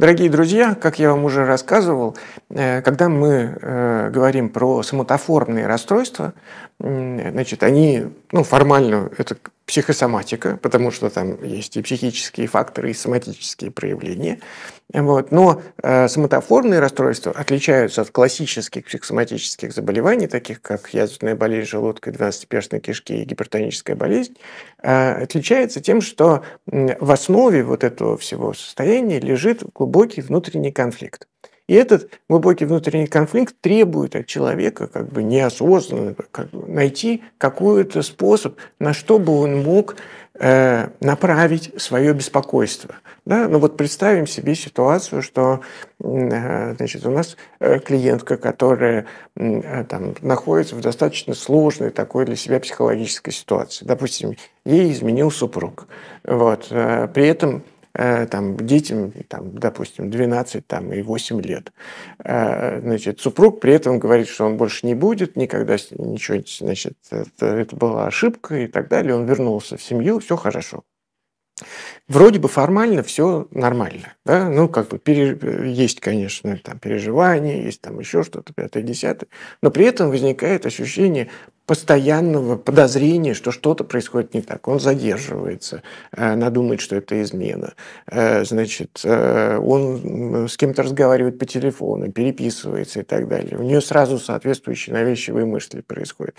Дорогие друзья, как я вам уже рассказывал, э, когда мы э, говорим про самотоформные расстройства, значит, они, ну, формально это психосоматика, потому что там есть и психические факторы, и соматические проявления. Вот. Но э, соматоформные расстройства отличаются от классических психосоматических заболеваний, таких как язвенная болезнь желудка, 12-перстной кишки и гипертоническая болезнь, э, отличается тем, что в основе вот этого всего состояния лежит глубокий внутренний конфликт. И этот глубокий внутренний конфликт требует от человека как бы неосознанно как бы, найти какой-то способ, на что бы он мог э, направить свое беспокойство. Да? но ну вот представим себе ситуацию, что э, значит, у нас э, клиентка, которая э, там, находится в достаточно сложной такой для себя психологической ситуации. Допустим, ей изменил супруг. Вот. Э, при этом Э, там, детям, там, допустим, 12 там, и 8 лет. Э, значит, супруг при этом говорит, что он больше не будет, никогда ничего, значит, это, это была ошибка и так далее. Он вернулся в семью, все хорошо. Вроде бы формально все нормально, да, ну, как бы пере... есть, конечно, там переживания, есть там еще что-то, пятое, десятое, но при этом возникает ощущение постоянного подозрения, что что-то происходит не так. Он задерживается, она э, думает, что это измена. Э, значит, э, он с кем-то разговаривает по телефону, переписывается и так далее. У нее сразу соответствующие навязчивые мысли происходят.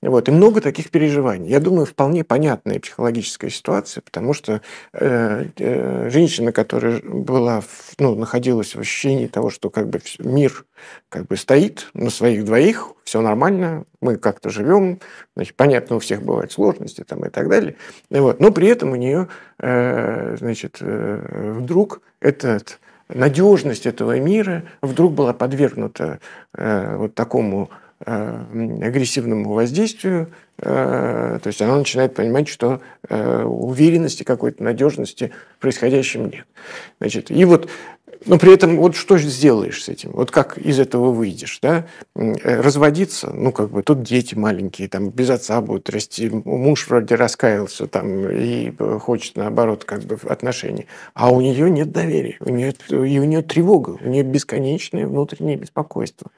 Вот. И много таких переживаний. Я думаю, вполне понятная психологическая ситуация, потому что э, э, женщина, которая была, в, ну, находилась в ощущении того, что как бы мир как бы стоит на своих двоих, все нормально, мы как-то живем, значит, понятно, у всех бывают сложности там, и так далее. Вот. Но при этом у нее э, значит, э, вдруг этот надежность этого мира вдруг была подвергнута э, вот такому Э, агрессивному воздействию, э, то есть она начинает понимать, что э, уверенности какой-то надежности в происходящем нет. Значит, и вот но при этом вот что же сделаешь с этим? Вот как из этого выйдешь? Да? Разводиться? Ну, как бы тут дети маленькие, там без отца будут расти. Муж вроде раскаялся там и хочет, наоборот, как бы отношений. А у нее нет доверия, у нее, и у нее тревога, у нее бесконечное внутреннее беспокойство.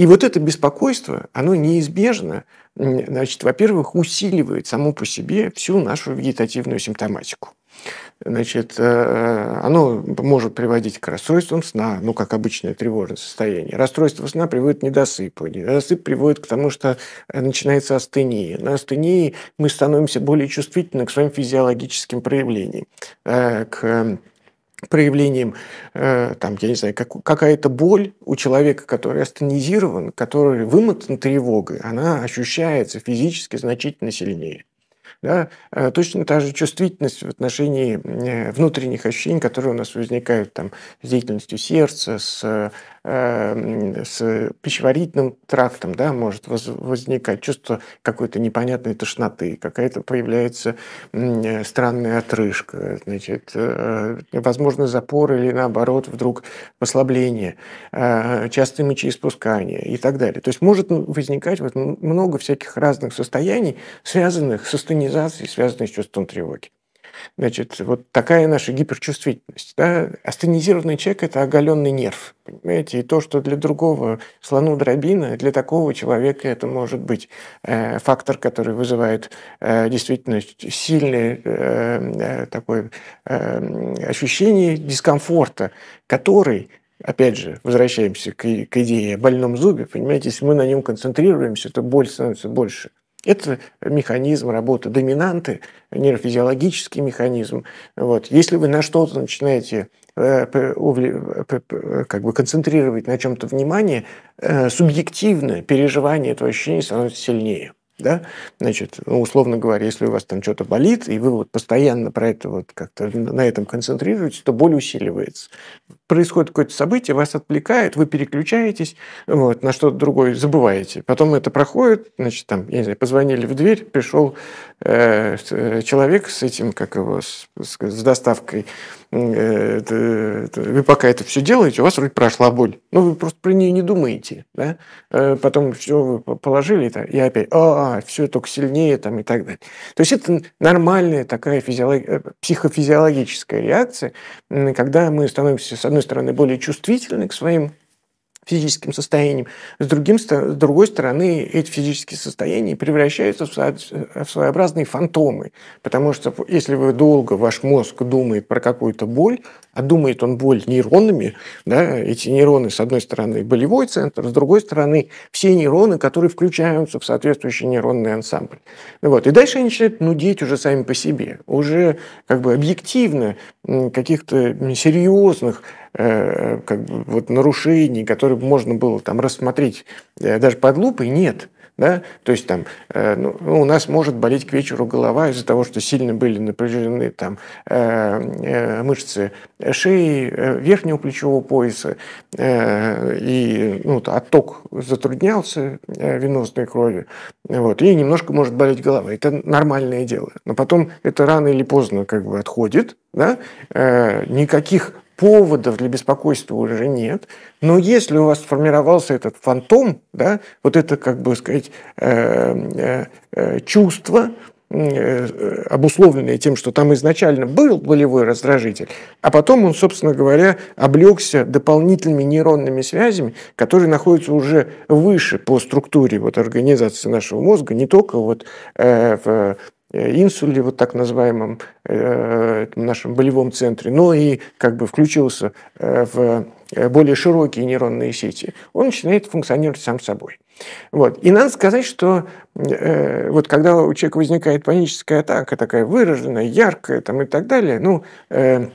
И вот это беспокойство, оно неизбежно, значит, во-первых, усиливает само по себе всю нашу вегетативную симптоматику. Значит, э, э, оно может приводить к расстройствам сна, ну, как обычное тревожное состояние. Расстройство сна приводит к недосыпу. Недосып приводит к тому, что э, начинается астения. На астении мы становимся более чувствительны к своим физиологическим проявлениям, к проявлением, э, там, я не знаю, как, какая-то боль у человека, который астенизирован, который вымотан тревогой, она ощущается физически значительно сильнее. Да? Э, точно та же чувствительность в отношении э, внутренних ощущений, которые у нас возникают там, с деятельностью сердца, с, э, с пищеварительным трактом, да, может возникать чувство какой-то непонятной тошноты, какая-то появляется странная отрыжка, значит, возможно, запор или наоборот вдруг послабление, частые мочеиспускания и так далее. То есть может возникать вот много всяких разных состояний, связанных с, организаций, связанных с чувством тревоги. Значит, вот такая наша гиперчувствительность. Да? Астенизированный человек – это оголенный нерв, понимаете? И то, что для другого слону дробина, для такого человека это может быть э, фактор, который вызывает э, действительно сильное э, э, такое э, ощущение дискомфорта, который опять же, возвращаемся к, к идее о больном зубе, понимаете, если мы на нем концентрируемся, то боль становится больше. Это механизм работы доминанты, нейрофизиологический механизм. Вот. Если вы на что-то начинаете э, как бы концентрировать на чем-то внимание, э, субъективное переживание этого ощущения становится сильнее да, значит, ну, условно говоря, если у вас там что-то болит, и вы вот постоянно про это вот как-то на этом концентрируетесь, то боль усиливается. Происходит какое-то событие, вас отвлекает, вы переключаетесь, вот, на что-то другое забываете. Потом это проходит, значит, там, я не знаю, позвонили в дверь, пришел Э, э, человек с этим, как его, с, с доставкой, э, вы пока это все делаете, у вас вроде прошла боль. Ну, вы просто про нее не думаете. Да? Потом все положили это, и опять, а, а все только сильнее там, и так далее. То есть это нормальная такая физиолог... психофизиологическая реакция, когда мы становимся, с одной стороны, более чувствительны к своим физическим состоянием. С, другим, с другой стороны, эти физические состояния превращаются в своеобразные фантомы, потому что если вы долго, ваш мозг думает про какую-то боль, а думает он боль нейронами, да, эти нейроны, с одной стороны, болевой центр, с другой стороны, все нейроны, которые включаются в соответствующий нейронный ансамбль. Вот. И дальше они начинают нудеть уже сами по себе, уже как бы объективно каких-то серьезных Э, как бы, вот, нарушений, которые можно было там, рассмотреть э, даже под лупой, нет. Да? То есть там, э, ну, ну, у нас может болеть к вечеру голова из-за того, что сильно были напряжены там, мышцы шеи, верхнего плечевого пояса, и ну, отток затруднялся венозной крови. Вот, и немножко может болеть голова. Это нормальное дело. Но потом это рано или поздно как бы отходит. Да? Никаких поводов для беспокойства уже нет. Но если у вас сформировался этот фантом, да, вот это, как бы сказать, э, э, э, чувство, обусловленное тем, что там изначально был болевой раздражитель, а потом он, собственно говоря, облегся дополнительными нейронными связями, которые находятся уже выше по структуре вот, организации нашего мозга, не только вот, э, в Э, инсуле, вот так называемом э, нашем болевом центре, но и как бы включился э, в более широкие нейронные сети, он начинает функционировать сам собой. Вот. И надо сказать, что э, вот когда у человека возникает паническая атака, такая выраженная, яркая там, и так далее, ну, э,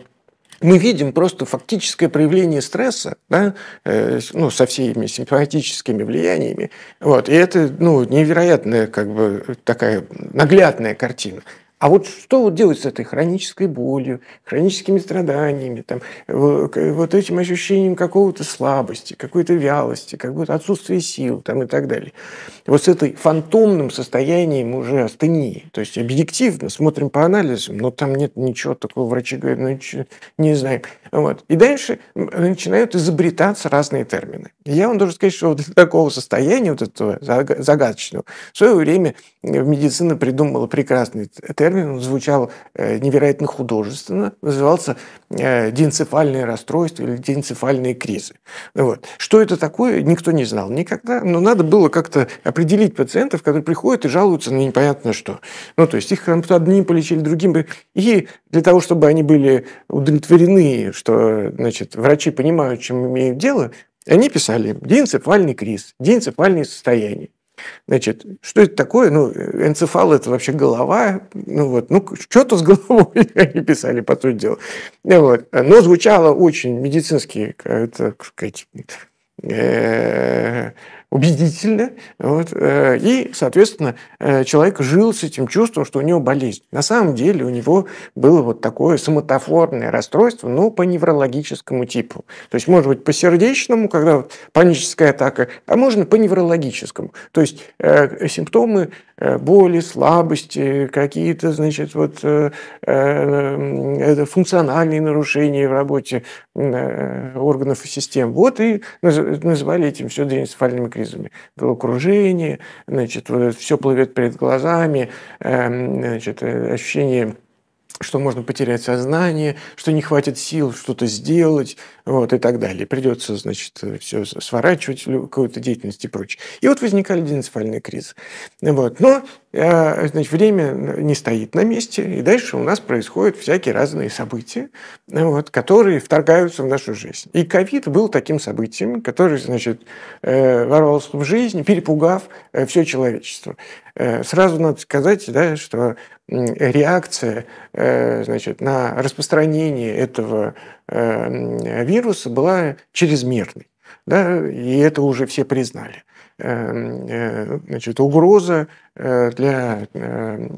мы видим просто фактическое проявление стресса да, э, ну, со всеми симпатическими влияниями. Вот, и это ну, невероятная как бы, такая наглядная картина. А вот что вот делать с этой хронической болью, хроническими страданиями, там, вот этим ощущением какого-то слабости, какой-то вялости, как будто отсутствие сил там, и так далее. Вот с этой фантомным состоянием уже астении. То есть объективно смотрим по анализам, но там нет ничего такого, врачи говорят, ну, не знаю. Вот. И дальше начинают изобретаться разные термины. И я вам должен сказать, что вот для такого состояния, вот этого загадочного, в свое время э, медицина придумала прекрасный термин, он звучал э, невероятно художественно, назывался э, диэнцефальные расстройства или диэнцефальные кризы. Вот. Что это такое, никто не знал никогда, но надо было как-то определить пациентов, которые приходят и жалуются на непонятно что. Ну, то есть их одним полечили, другим. И для того, чтобы они были удовлетворены, что значит, врачи понимают, чем имеют дело, они писали диэнцефальный криз, диэнцефальное состояние. Значит, что это такое? Ну, энцефал – это вообще голова. Ну, вот, ну что-то с головой они писали, по сути дела. Ну вот. Но звучало очень медицински, как, это, сказать, э, убедительно. Вот, э, и, соответственно, э, человек жил с этим чувством, что у него болезнь. На самом деле у него было вот такое соматофорное расстройство, но ну, по неврологическому типу. То есть, может быть, по сердечному, когда вот паническая атака, а можно по неврологическому. То есть, э, симптомы боли, слабости, какие-то, значит, вот функциональные нарушения в работе органов и систем. Вот и назвали этим все денисофальными кризами. Головокружение, значит, все плывет перед глазами, значит, ощущение что можно потерять сознание, что не хватит сил что-то сделать, вот, и так далее. Придется, значит, все сворачивать, какую-то деятельность и прочее. И вот возникали денацифальные кризы. Вот. Но э, значит, время не стоит на месте, и дальше у нас происходят всякие разные события, вот, которые вторгаются в нашу жизнь. И ковид был таким событием, который, значит, э, ворвался в жизнь, перепугав э, все человечество. Сразу надо сказать, да, что реакция э, значит, на распространение этого э, вируса была чрезмерной. Да, и это уже все признали. Э, значит, угроза для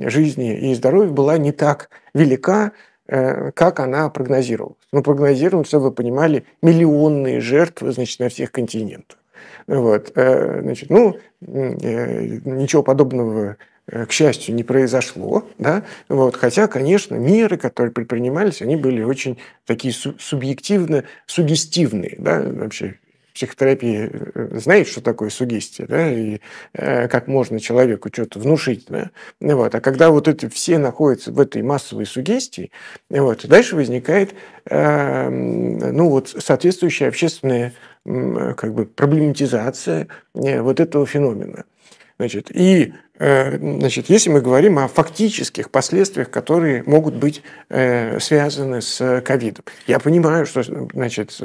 жизни и здоровья была не так велика, как она прогнозировалась. Ну, прогнозировалось, чтобы вы понимали, миллионные жертвы значит, на всех континентах. Вот, значит, ну, ничего подобного Э, к счастью, не произошло. Да? Вот, хотя, конечно, меры, которые предпринимались, они были очень такие субъективно сугестивные. Да? Вообще психотерапии э, знает, что такое сугестия, да, и э, как можно человеку что-то внушить, да, вот. А когда вот это все находятся в этой массовой сугестии, вот, дальше возникает, э, ну вот, соответствующая общественная, как бы, проблематизация э, вот этого феномена – Значит, и э, значит, если мы говорим о фактических последствиях, которые могут быть э, связаны с э, ковидом. Я понимаю, что значит,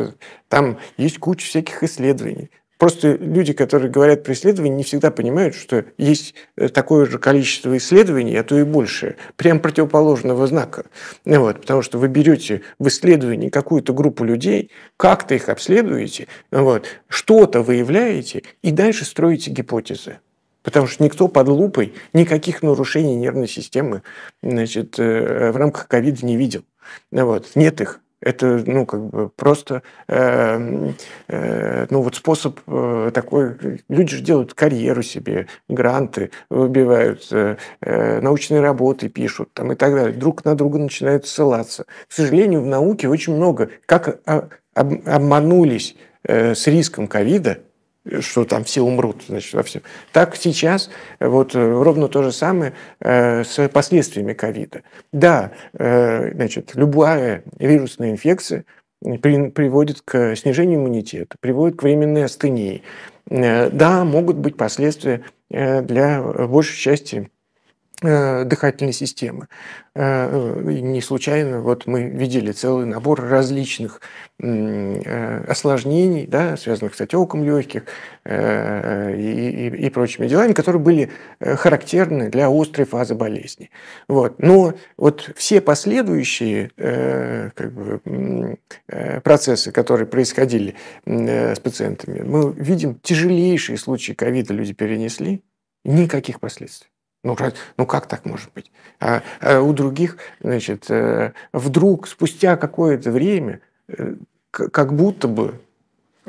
там есть куча всяких исследований. Просто люди, которые говорят про исследования, не всегда понимают, что есть такое же количество исследований, а то и больше, прям противоположного знака. Вот, потому что вы берете в исследовании какую-то группу людей, как-то их обследуете, вот, что-то выявляете и дальше строите гипотезы. Потому что никто под лупой никаких нарушений нервной системы значит, э, в рамках ковида не видел. Вот. Нет их. Это, ну, как бы просто, э, э, ну, вот способ э, такой. Люди же делают карьеру себе, гранты выбивают, э, э научные работы пишут, там и так далее. Друг на друга начинают ссылаться. К сожалению, в науке очень много, как а, обманулись э, с риском ковида, что там все умрут, значит, во всем. Так сейчас э, вот э, ровно то же самое э, с последствиями ковида. Да, значит, любая вирусная инфекция приводит к снижению иммунитета, приводит к временной астении. Да, могут быть последствия для большей части Э, дыхательной системы. Э, не случайно вот мы видели целый набор различных э, осложнений, да, связанных с отеком легких и, и, и прочими делами, которые были характерны для острой фазы болезни. Вот. Но вот все последующие как бы, процессы, которые происходили с пациентами, мы видим тяжелейшие случаи ковида люди перенесли, никаких последствий. Ну, раз, ну как так может быть? А, а у других, значит, э, вдруг спустя какое-то время, э, как будто бы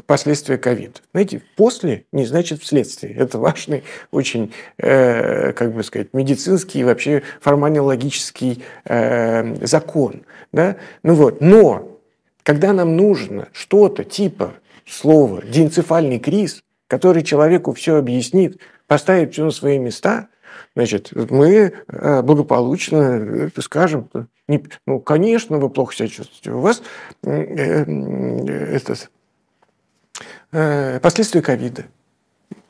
последствия ковида. Знаете, после не значит вследствие. Это важный очень, э, как бы сказать, медицинский и вообще формально-логический э, закон. Да? Ну вот. Но когда нам нужно что-то типа слова «диэнцефальный криз», который человеку все объяснит, поставит все на свои места, Значит, мы э, благополучно, э, скажем, не, ну, конечно, вы плохо себя чувствуете. У вас э, э это, э, последствия ковида.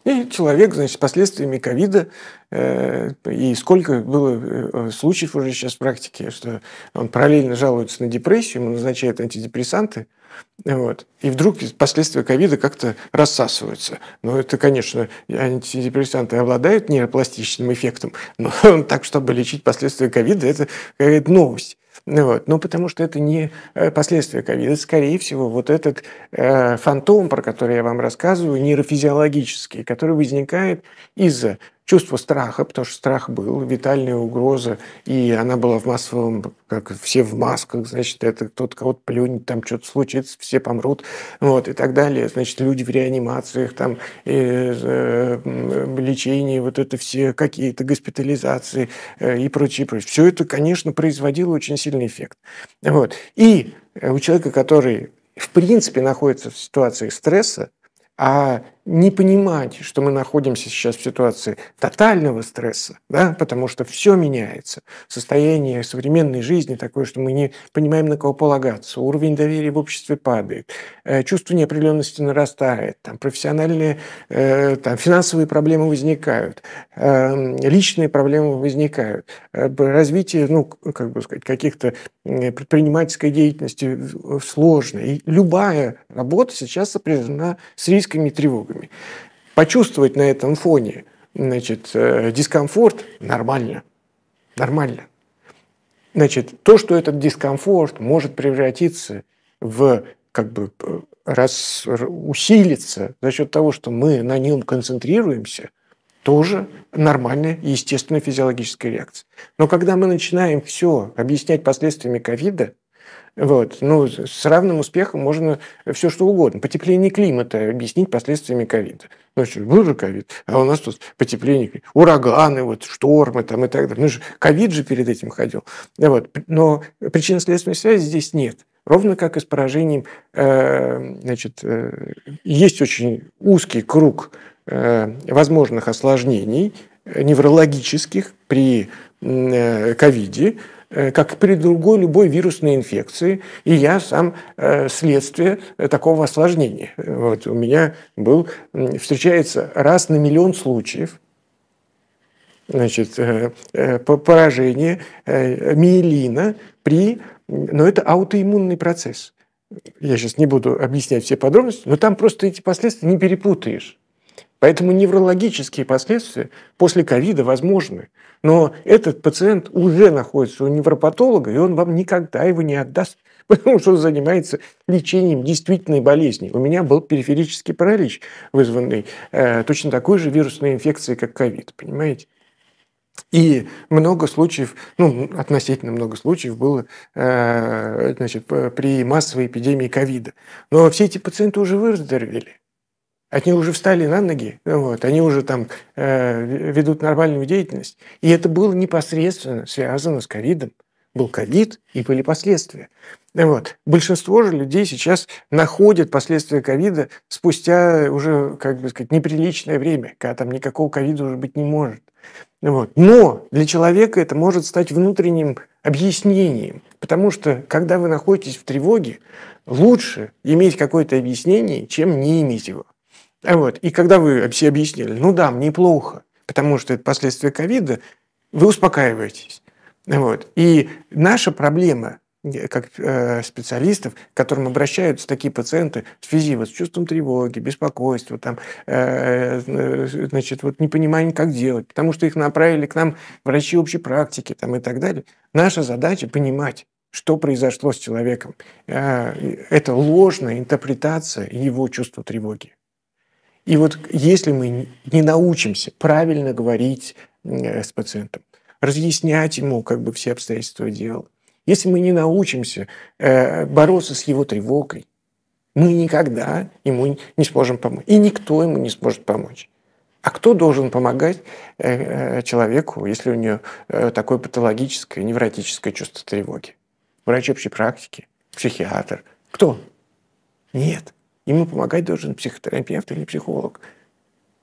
И человек, значит, с последствиями ковида, э, и сколько было случаев уже сейчас в практике, что он параллельно жалуется на депрессию, ему назначают антидепрессанты – вот. И вдруг последствия ковида как-то рассасываются. Но ну, это, конечно, антидепрессанты обладают нейропластичным эффектом, но так, чтобы лечить последствия ковида, это какая-то новость. Вот. но ну, потому что это не э, последствия ковида, скорее всего, вот этот э, фантом, про который я вам рассказываю, нейрофизиологический, который возникает из-за чувство страха, потому что страх был, витальная угроза, и она была в массовом, как все в масках, значит, это кто-то кого-то плюнет, там что-то случится, все помрут, вот, и так далее. Значит, люди в реанимациях, там, э, э, лечение, вот это все какие-то госпитализации э, и прочее, прочее. Все это, конечно, производило очень сильный эффект. Вот. И у человека, который, в принципе, находится в ситуации стресса, а не понимать, что мы находимся сейчас в ситуации тотального стресса, да, потому что все меняется. Состояние современной жизни такое, что мы не понимаем, на кого полагаться. Уровень доверия в обществе падает. Э, чувство неопределенности нарастает. Там, профессиональные, э, там, финансовые проблемы возникают. Эм, личные проблемы возникают. Э, развитие, ну, как бы сказать, каких-то предпринимательской деятельности сложно. И любая работа сейчас сопряжена с рисками и тревогой ошибками. Почувствовать на этом фоне значит, э, дискомфорт нормально. Нормально. Значит, то, что этот дискомфорт может превратиться в как бы э, раз, усилиться за счет того, что мы на нем концентрируемся, тоже нормальная и естественная физиологическая реакция. Но когда мы начинаем все объяснять последствиями ковида, вот. Ну, с равным успехом можно все что угодно. Потепление климата объяснить последствиями ковида. Ну, что, был же ковид, а у нас тут потепление, климата, ураганы, вот, штормы там и так далее. Ну, же ковид же перед этим ходил. Вот. Но причинно-следственной связи здесь нет. Ровно как и с поражением, э, значит, э, есть очень узкий круг э, возможных осложнений неврологических при ковиде, Э, как при другой любой вирусной инфекции, и я сам э, следствие э, такого осложнения. Вот у меня был, встречается раз на миллион случаев, значит, поражение миелина при... Но это аутоиммунный процесс. Я сейчас не буду объяснять все подробности, но там просто эти последствия не перепутаешь. Поэтому неврологические последствия после ковида возможны. Но этот пациент уже находится у невропатолога, и он вам никогда его не отдаст, потому что он занимается лечением действительной болезни. У меня был периферический паралич, вызванный э, точно такой же вирусной инфекцией, как ковид, понимаете? И много случаев, ну, относительно много случаев было э, значит, при массовой эпидемии ковида. Но все эти пациенты уже выздоровели. Они уже встали на ноги, вот, они уже там э, ведут нормальную деятельность. И это было непосредственно связано с ковидом. Был ковид и были последствия. Вот. Большинство же людей сейчас находят последствия ковида спустя уже, как бы сказать, неприличное время, когда там никакого ковида уже быть не может. Вот. Но для человека это может стать внутренним объяснением, потому что, когда вы находитесь в тревоге, лучше иметь какое-то объяснение, чем не иметь его. Вот. И когда вы все объяснили, ну да, мне плохо, потому что это последствия ковида, вы успокаиваетесь. Вот. И наша проблема э, как э, специалистов, к которым обращаются такие пациенты с связи с чувством тревоги, беспокойства, там, э, значит, вот, непонимание, как делать, потому что их направили к нам врачи общей практики там, и так далее. Наша задача понимать, что произошло с человеком. Это ложная интерпретация его чувства тревоги. И вот если мы не научимся правильно говорить э, с пациентом, разъяснять ему как бы все обстоятельства дела, если мы не научимся э, бороться с его тревогой, мы никогда ему не сможем помочь. И никто ему не сможет помочь. А кто должен помогать э, человеку, если у него такое патологическое, невротическое чувство тревоги? Врач общей практики, психиатр. Кто? Нет. Ему помогать должен психотерапевт или психолог,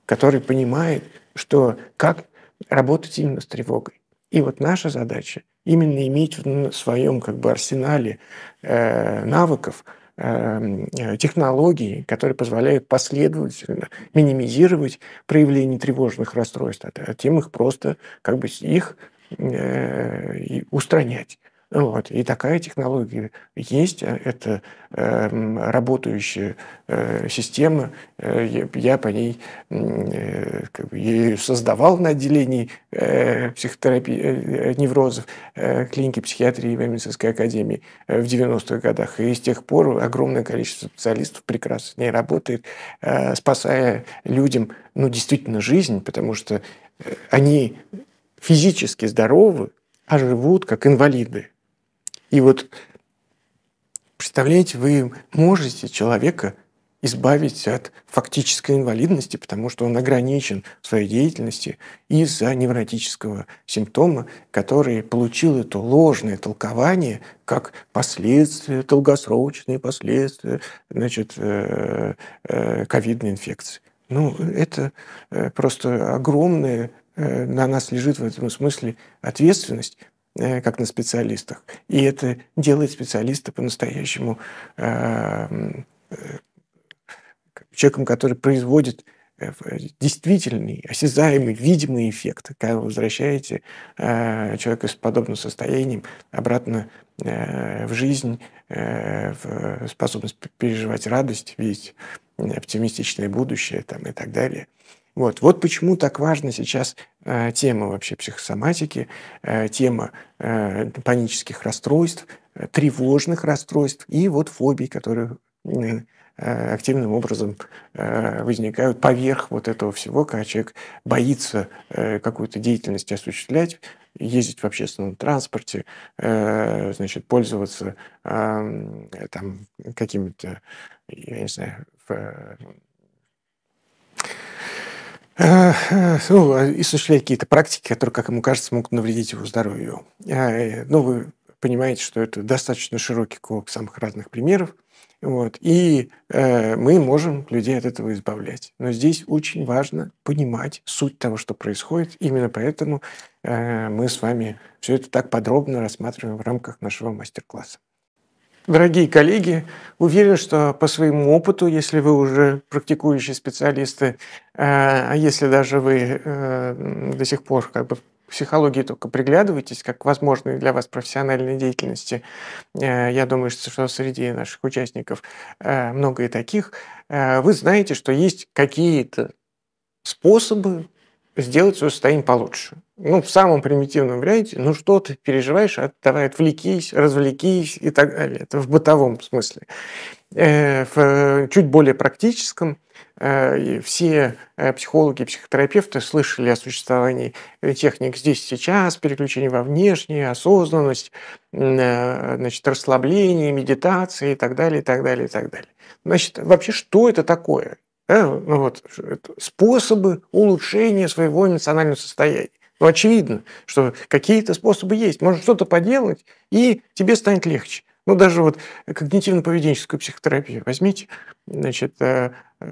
который понимает, что как работать именно с тревогой. И вот наша задача именно иметь в своем как бы арсенале э, навыков эм, э, технологии, которые позволяют последовательно минимизировать проявление тревожных расстройств, а, а тем их просто как бы их э, устранять. Вот. И такая технология есть, э, это э, работающая э, система, э, я, я по ней э, как бы, ее создавал на отделении э, психотерапии, э, неврозов э, клиники психиатрии и медицинской академии э, в 90-х годах. И с тех пор огромное количество специалистов прекрасно с ней работает, э, спасая людям ну, действительно жизнь, потому что они физически здоровы, а живут как инвалиды. И вот представляете, вы можете человека избавить от фактической инвалидности, потому что он ограничен в своей деятельности из-за невротического симптома, который получил это ложное толкование как последствия, долгосрочные последствия значит, э, э, ковидной инфекции. Ну, это э, просто огромная на нас лежит в этом смысле ответственность, Э, как на специалистах. И это делает специалиста по-настоящему э, э, человеком, который производит действительный, осязаемый, видимый эффект, когда вы возвращаете э, человека с подобным состоянием обратно э, в жизнь, э, в способность переживать радость, видеть оптимистичное будущее там, и так далее. Вот. вот почему так важно сейчас Э, тема вообще психосоматики, э, тема э, панических расстройств, тревожных расстройств и вот фобий, которые активным образом возникают поверх вот этого всего, когда человек боится какую-то деятельность осуществлять, ездить в общественном транспорте, значит, пользоваться там какими-то, я не знаю, ну, осуществлять а какие-то практики, которые, как ему кажется, могут навредить его здоровью. А, э, ну, вы понимаете, что это достаточно широкий круг самых разных примеров. Вот. И э, мы можем людей от этого избавлять. Но здесь очень важно понимать суть того, что происходит. Именно поэтому э, мы с вами все это так подробно рассматриваем в рамках нашего мастер-класса. Дорогие коллеги, уверен, что по своему опыту, если вы уже практикующие специалисты, э, а если даже вы э, до сих пор как бы в психологии только приглядываетесь, как возможные для вас профессиональной деятельности, э, я думаю, что среди наших участников много и таких, вы знаете, что есть какие-то способы сделать свое состояние получше ну, в самом примитивном варианте, ну что ты переживаешь, давай отвлекись, развлекись и так далее. Это в бытовом смысле. Э, в чуть более практическом э, все э, психологи, психотерапевты слышали о существовании техник здесь сейчас, переключение во внешнее, осознанность, значит, расслабление, медитация и так далее, и так далее, и так далее. Значит, вообще, что это такое? ну вот, способы улучшения своего эмоционального состояния. Ну, очевидно, что какие-то способы есть. Можно что-то поделать, и тебе станет легче. Ну, даже вот когнитивно-поведенческую психотерапию возьмите. Значит, э, э,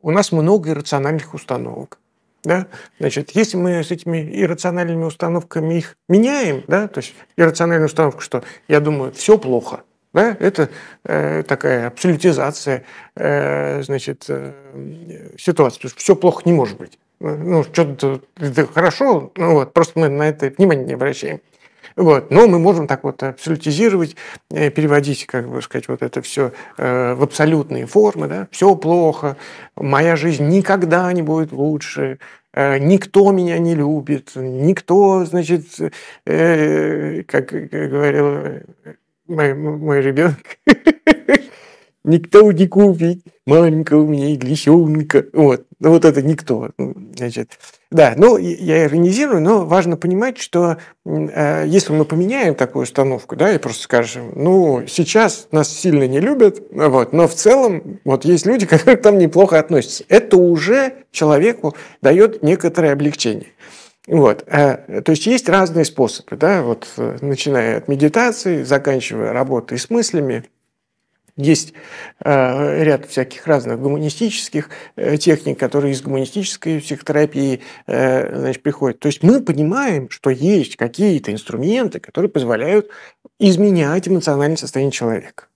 у нас много иррациональных установок. Да? Значит, если мы с этими иррациональными установками их меняем, да, то есть иррациональную установку, что я думаю, все плохо, да, это э, такая абсолютизация э, значит, э, ситуации. Все плохо не может быть ну, что-то хорошо, ну, вот, просто мы на это внимание не обращаем. Вот. Но мы можем так вот абсолютизировать, э, переводить, как бы сказать, вот это все э, в абсолютные формы, да, все плохо, моя жизнь никогда не будет лучше, э, никто меня не любит, никто, значит, как говорил мой, мой ребенок, никто не купит маленькая у меня иглищенка. Вот. Вот это никто. Ну, значит. Да, ну, я иронизирую, но важно понимать, что э, если мы поменяем такую установку, да, и просто скажем, ну, сейчас нас сильно не любят, вот, но в целом вот есть люди, которые там неплохо относятся. Это уже человеку дает некоторое облегчение. Вот. Э, то есть есть разные способы, да, вот, э, начиная от медитации, заканчивая работой с мыслями, есть э, ряд всяких разных гуманистических э, техник, которые из гуманистической психотерапии э, значит, приходят. То есть мы понимаем, что есть какие-то инструменты, которые позволяют изменять эмоциональное состояние человека.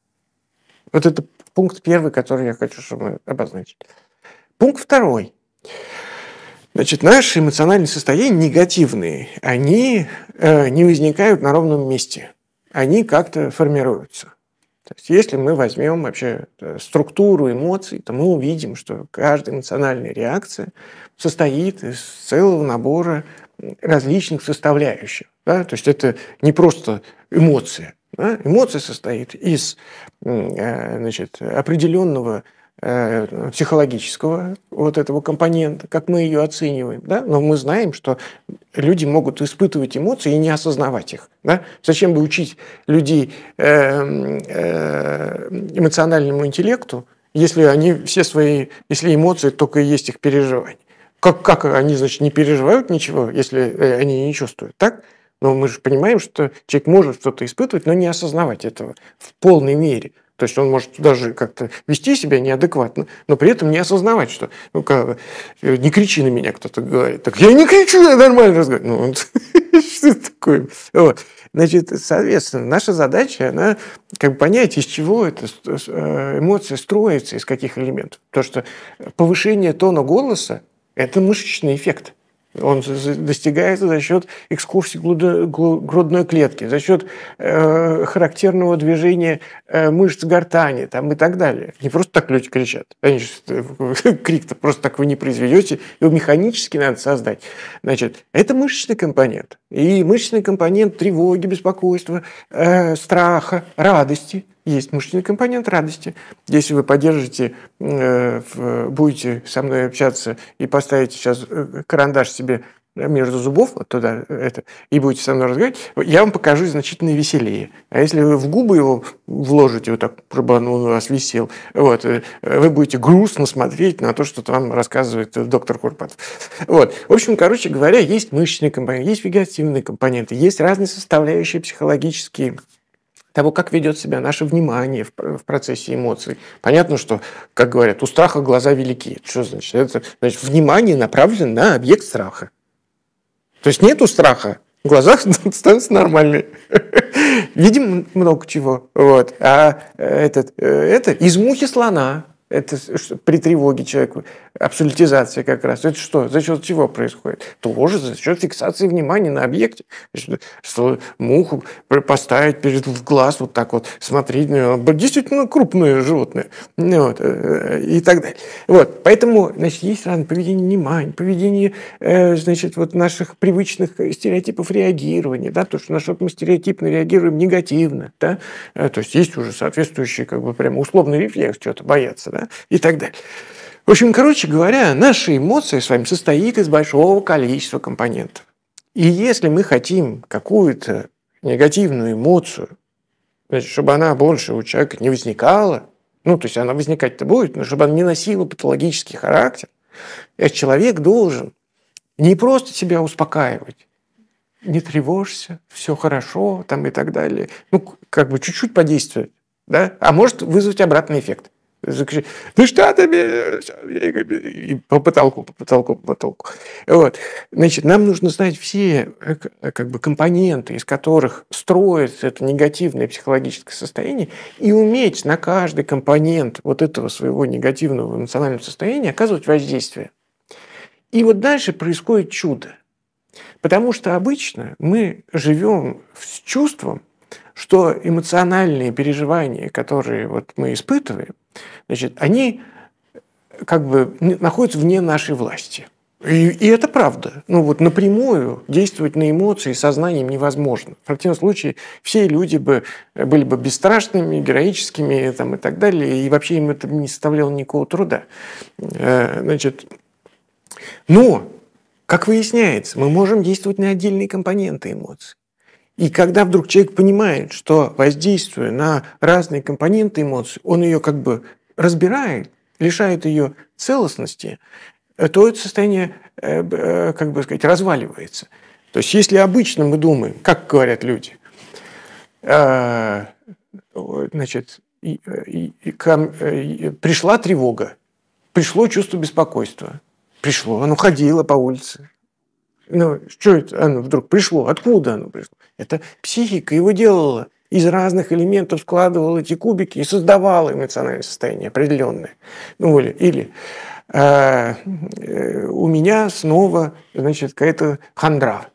Вот это пункт первый, который я хочу, чтобы мы обозначили. Пункт второй. Значит, наши эмоциональные состояния негативные, они не возникают на ровном месте. Они как-то формируются. То есть если мы возьмем вообще э, структуру эмоций, то мы увидим, что каждая эмоциональная реакция состоит из целого набора различных составляющих. Да? То есть это не просто эмоция. Да? Эмоция состоит из э, значит, определенного Э, психологического вот этого компонента, как мы ее оцениваем, да? но мы знаем, что люди могут испытывать эмоции и не осознавать их. Да? Зачем бы учить людей э, э, эмоциональному интеллекту, если они все свои, если эмоции только и есть их переживания? Как, как они, значит, не переживают ничего, если они не чувствуют, так? Но мы же понимаем, что человек может что-то испытывать, но не осознавать этого в полной мере – то есть он может даже как-то вести себя неадекватно, но при этом не осознавать, что ну -ка, э, не кричи на меня, кто-то говорит. Так я не кричу, я нормально разговариваю. Ну, он, что такое? Вот. Значит, соответственно, наша задача, она как бы понять, из чего эта э, эмоция строится, из каких элементов. То, что повышение тона голоса – это мышечный эффект. Он достигается за счет экскурсии грудной клетки, за счет э, характерного движения э, мышц гортани там, и так далее. Не просто так люди кричат. Конечно, э, крик-то просто так вы не произведете. Его механически надо создать. Значит, это мышечный компонент. И мышечный компонент тревоги, беспокойства, страха, радости – есть мышечный компонент радости. Если вы поддержите, э, будете со мной общаться и поставите сейчас э, карандаш себе между зубов, вот туда, это, и будете со мной разговаривать, я вам покажу значительно веселее. А если вы в губы его вложите, вот так, чтобы он у вас висел, вот, э, вы будете грустно смотреть на то, что вам рассказывает доктор Курпатов. Вот. В общем, короче говоря, есть мышечные компоненты, есть вегетативные компоненты, есть разные составляющие психологические, того, как ведет себя наше внимание в процессе эмоций. Понятно, что, как говорят, у страха глаза велики. Что значит? Это значит, внимание направлено на объект страха. То есть нету страха, в глазах становятся нормальные. Видим много чего. Вот. А э, этот, э, это из мухи слона. Это при тревоге человеку. Абсолютизация как раз. Это что? За счет чего происходит? Тоже за счет фиксации внимания на объекте. Что, муху поставить перед в глаз вот так вот, смотреть на нее. Действительно крупное животное. Ну вот, э, и так далее. Вот. Поэтому, значит, есть разные поведение внимания, поведение, э, значит, вот наших привычных стереотипов реагирования, да, то, что на что-то мы стереотипно реагируем негативно, да, э, то есть есть уже соответствующий, как бы, прям условный рефлекс что-то бояться, да, и так далее. В общем, короче говоря, наши эмоции с вами состоит из большого количества компонентов. И если мы хотим какую-то негативную эмоцию, значит, чтобы она больше у человека не возникала, ну, то есть она возникать-то будет, но чтобы она не носила патологический характер, этот человек должен не просто себя успокаивать, не тревожься, все хорошо, там и так далее. Ну, как бы чуть-чуть подействовать, да? А может вызвать обратный эффект закричать, ну что ты И по потолку, по потолку, по потолку. Вот. Значит, нам нужно знать все э, э, как бы, компоненты, из которых строится это негативное психологическое состояние, и уметь на каждый компонент вот этого своего негативного эмоционального состояния оказывать воздействие. И вот дальше происходит чудо. Потому что обычно мы живем с чувством, что эмоциональные переживания, которые вот мы испытываем, значит, они э, как бы находятся вне нашей власти. И, и это правда. Ну вот напрямую действовать на эмоции сознанием невозможно. В противном случае все люди бы э, были бы бесстрашными, героическими там, и так далее, и вообще им это не составляло никакого труда. Э, значит, но, как выясняется, мы можем действовать на отдельные компоненты эмоций. И когда вдруг человек понимает, что воздействуя на разные компоненты эмоций, он ее как бы разбирает, лишает ее целостности, э, то это состояние, э, э, как бы сказать, разваливается. То есть если обычно мы думаем, как говорят люди, значит, пришла тревога, пришло чувство беспокойства, пришло, оно ходило по улице, ну, что это оно вдруг пришло? Откуда оно пришло? Это психика его делала. Из разных элементов складывал эти кубики и создавал эмоциональное состояние определенное. Ну, или, или э, э, у меня снова, значит, какая-то хандра.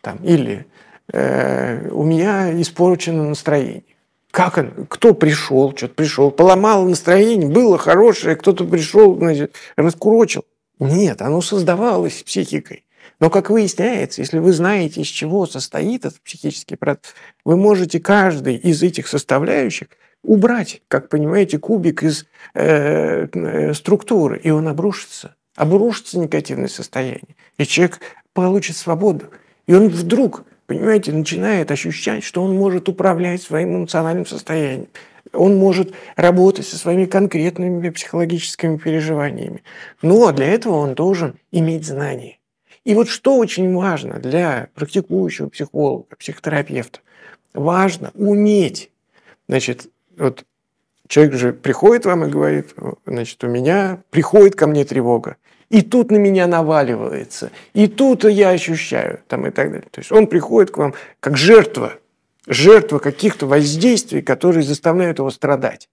Там, или э, у меня испорчено настроение. Как он? Кто пришел? Что-то пришел. Поломал настроение, было хорошее, кто-то пришел, значит, раскурочил. Нет, оно создавалось психикой. Но, как выясняется, если вы знаете, из чего состоит этот психический процесс, вы можете каждый из этих составляющих убрать, как понимаете, кубик из э, э, структуры, и он обрушится. Обрушится негативное состояние, и человек получит свободу. И он вдруг, понимаете, начинает ощущать, что он может управлять своим эмоциональным состоянием. Он может работать со своими конкретными психологическими переживаниями. Но ну, а для этого он должен иметь знания. И вот что очень важно для практикующего психолога, психотерапевта, важно уметь, значит, вот человек же приходит вам и говорит, значит, у меня, приходит ко мне тревога, и тут на меня наваливается, и тут я ощущаю, там и так далее. То есть он приходит к вам как жертва, жертва каких-то воздействий, которые заставляют его страдать.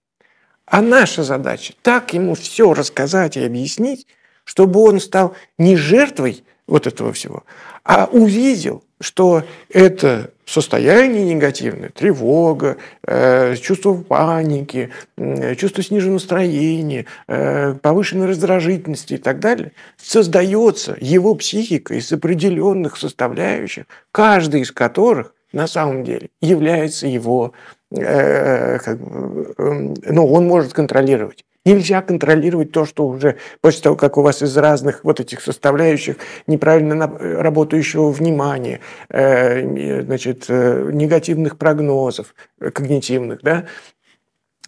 А наша задача – так ему все рассказать и объяснить, чтобы он стал не жертвой, вот этого всего. А увидел, что это состояние негативное, тревога, э, чувство паники, э, чувство сниженного настроения, э, повышенной раздражительности и так далее, создается его психика из определенных составляющих, каждый из которых на самом деле является его, э, как бы, эм, ну, он может контролировать. Нельзя контролировать то, что уже после того, как у вас из разных вот этих составляющих неправильно э, работающего внимания, э, значит, э, негативных прогнозов когнитивных, да,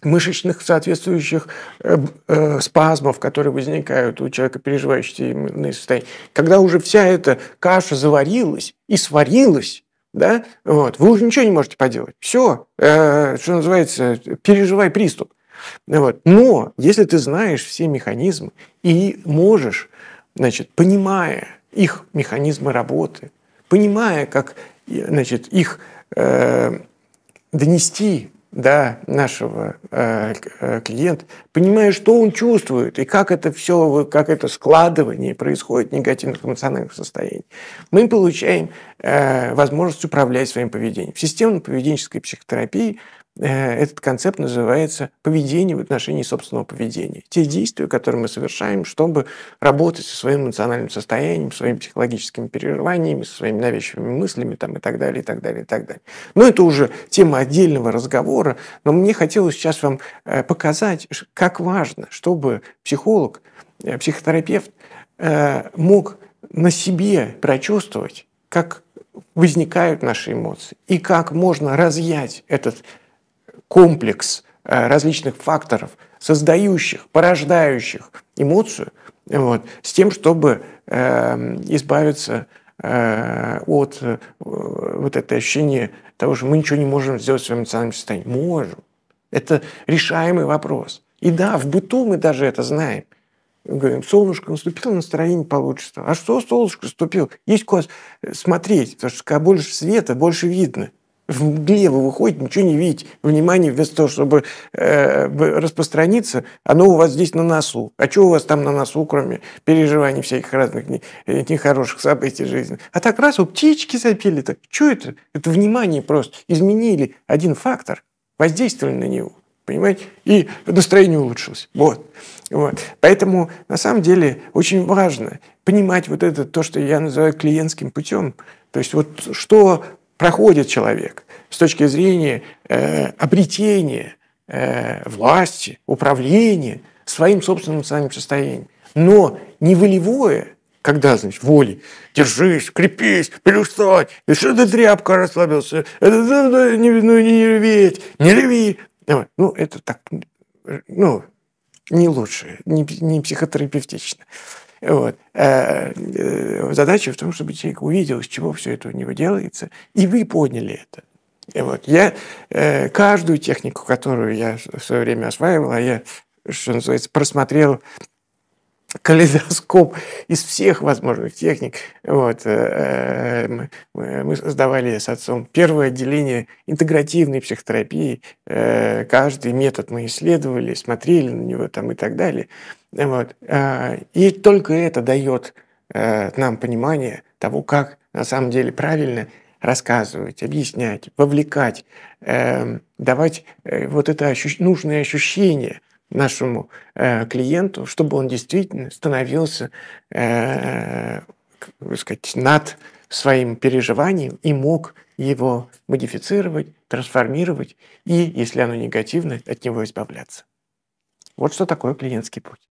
мышечных соответствующих спазмов, которые возникают у человека, переживающего иммунное состояние. Когда уже вся эта каша заварилась и сварилась, да, вот, вы уже ничего не можете поделать. Все, что называется, переживай приступ. Вот. Но если ты знаешь все механизмы и можешь, значит, понимая их механизмы работы, понимая, как значит, их э, донести до нашего э, э, клиента, понимая, что он чувствует и как это все, как это складывание происходит негативных эмоциональных состояний, мы получаем э, возможность управлять своим поведением. В системно-поведенческой психотерапии Э, этот концепт называется поведение в отношении собственного поведения. Те действия, которые мы совершаем, чтобы работать со своим эмоциональным состоянием, своими психологическими переживаниями, со своими навязчивыми мыслями там, и так далее, и так далее, и так далее. Но это уже тема отдельного разговора, но мне хотелось сейчас вам э, показать, как важно, чтобы психолог, э, психотерапевт мог на себе прочувствовать, как возникают наши эмоции и как можно разъять этот комплекс э, различных факторов, создающих, порождающих эмоцию, вот, с тем, чтобы э, избавиться э, от э, вот это ощущение того, что мы ничего не можем сделать в своем эмоциональном состоянии. Можем. Это решаемый вопрос. И да, в быту мы даже это знаем. Говорим, солнышко наступило, настроение получится. А что солнышко наступило? Есть куда смотреть, потому что когда больше света, больше видно – Влево выходит, ничего не видите. Внимание вместо того, чтобы э, распространиться, оно у вас здесь на носу. А что у вас там на носу, кроме переживаний всяких разных не, нехороших событий жизни? А так раз, у птички запели так Что это? Это внимание просто. Изменили один фактор, воздействовали на него понимаете? И настроение улучшилось. Вот. вот. Поэтому, на самом деле, очень важно понимать вот это, то, что я называю клиентским путем. То есть вот что проходит человек с точки зрения э, обретения э, власти, управления своим собственным эмоциональным состоянием. Но не волевое, когда, значит, воли, держись, крепись, перестань, и что ты тряпка расслабился, это, да, да, не, ну, не реветь, не реви. Ну, это так, ну, не лучше, не, не психотерапевтично. Вот. А э, задача в том, чтобы человек увидел, из чего все это у него делается, и вы поняли это. вот. Я э, каждую технику, которую я в свое время осваивал, а я, что называется, просмотрел калейдоскоп из всех возможных техник. Вот. Э, э, мы создавали с отцом первое отделение интегративной психотерапии. Каждый метод мы исследовали, смотрели на него там и так далее. Вот. А, и только это дает э, нам понимание того, как на самом деле правильно рассказывать, объяснять, вовлекать, эм, давать э, вот это ощущ... нужное ощущение нашему э, клиенту, чтобы он действительно становился сказать, над своим переживанием и мог его модифицировать, трансформировать и, если оно негативное, от него избавляться. Вот что такое клиентский путь.